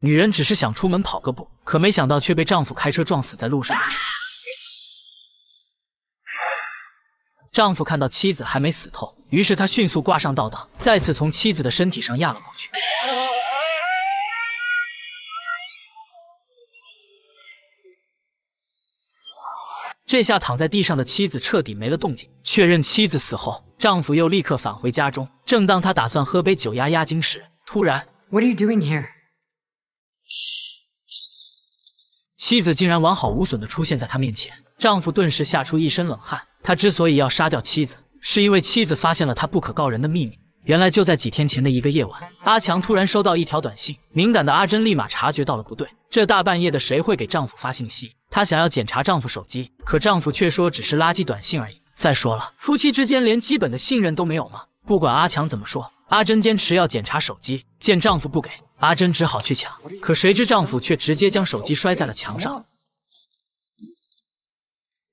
女人只是想出门跑个步，可没想到却被丈夫开车撞死在路上。丈夫看到妻子还没死透，于是他迅速挂上倒档，再次从妻子的身体上压了过去。这下躺在地上的妻子彻底没了动静。确认妻子死后，丈夫又立刻返回家中。正当他打算喝杯酒压压惊时，突然。w h here？a are t you doing 妻子竟然完好无损地出现在他面前，丈夫顿时吓出一身冷汗。他之所以要杀掉妻子，是因为妻子发现了他不可告人的秘密。原来就在几天前的一个夜晚，阿强突然收到一条短信，敏感的阿珍立马察觉到了不对。这大半夜的，谁会给丈夫发信息？她想要检查丈夫手机，可丈夫却说只是垃圾短信而已。再说了，夫妻之间连基本的信任都没有吗？不管阿强怎么说，阿珍坚持要检查手机。见丈夫不给。阿珍只好去抢，可谁知丈夫却直接将手机摔在了墙上。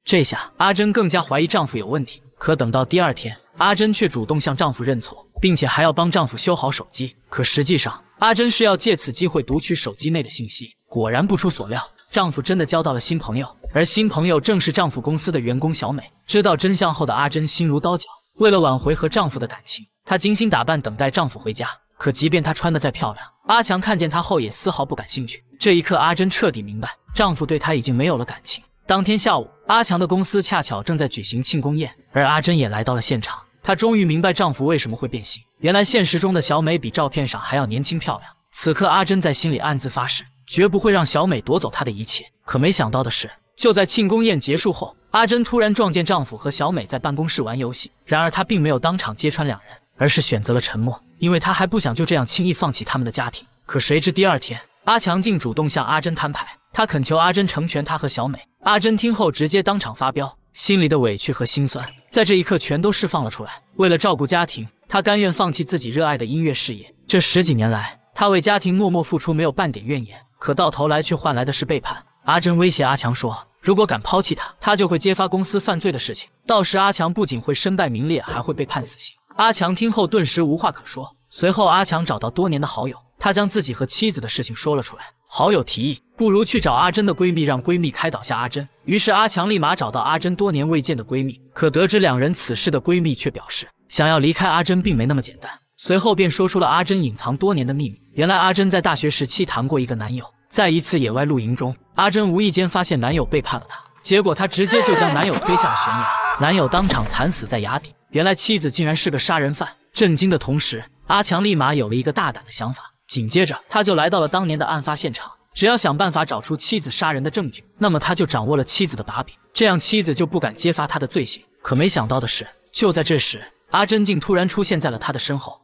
这下阿珍更加怀疑丈夫有问题。可等到第二天，阿珍却主动向丈夫认错，并且还要帮丈夫修好手机。可实际上，阿珍是要借此机会读取手机内的信息。果然不出所料，丈夫真的交到了新朋友，而新朋友正是丈夫公司的员工小美。知道真相后的阿珍心如刀绞，为了挽回和丈夫的感情，她精心打扮，等待丈夫回家。可即便她穿得再漂亮，阿强看见她后也丝毫不感兴趣。这一刻，阿珍彻底明白，丈夫对她已经没有了感情。当天下午，阿强的公司恰巧正在举行庆功宴，而阿珍也来到了现场。她终于明白丈夫为什么会变心。原来现实中的小美比照片上还要年轻漂亮。此刻，阿珍在心里暗自发誓，绝不会让小美夺走她的一切。可没想到的是，就在庆功宴结束后，阿珍突然撞见丈夫和小美在办公室玩游戏。然而她并没有当场揭穿两人，而是选择了沉默。因为他还不想就这样轻易放弃他们的家庭，可谁知第二天，阿强竟主动向阿珍摊牌，他恳求阿珍成全他和小美。阿珍听后直接当场发飙，心里的委屈和心酸在这一刻全都释放了出来。为了照顾家庭，他甘愿放弃自己热爱的音乐事业。这十几年来，他为家庭默默付出，没有半点怨言，可到头来却换来的是背叛。阿珍威胁阿强说，如果敢抛弃他，他就会揭发公司犯罪的事情，到时阿强不仅会身败名裂，还会被判死刑。阿强听后顿时无话可说。随后，阿强找到多年的好友，他将自己和妻子的事情说了出来。好友提议，不如去找阿珍的闺蜜，让闺蜜开导下阿珍。于是，阿强立马找到阿珍多年未见的闺蜜。可得知两人此事的闺蜜却表示，想要离开阿珍并没那么简单。随后便说出了阿珍隐藏多年的秘密。原来，阿珍在大学时期谈过一个男友，在一次野外露营中，阿珍无意间发现男友背叛了她，结果她直接就将男友推下了悬崖，男友当场惨死在崖底。原来妻子竟然是个杀人犯，震惊的同时，阿强立马有了一个大胆的想法。紧接着，他就来到了当年的案发现场，只要想办法找出妻子杀人的证据，那么他就掌握了妻子的把柄，这样妻子就不敢揭发他的罪行。可没想到的是，就在这时，阿珍竟突然出现在了他的身后。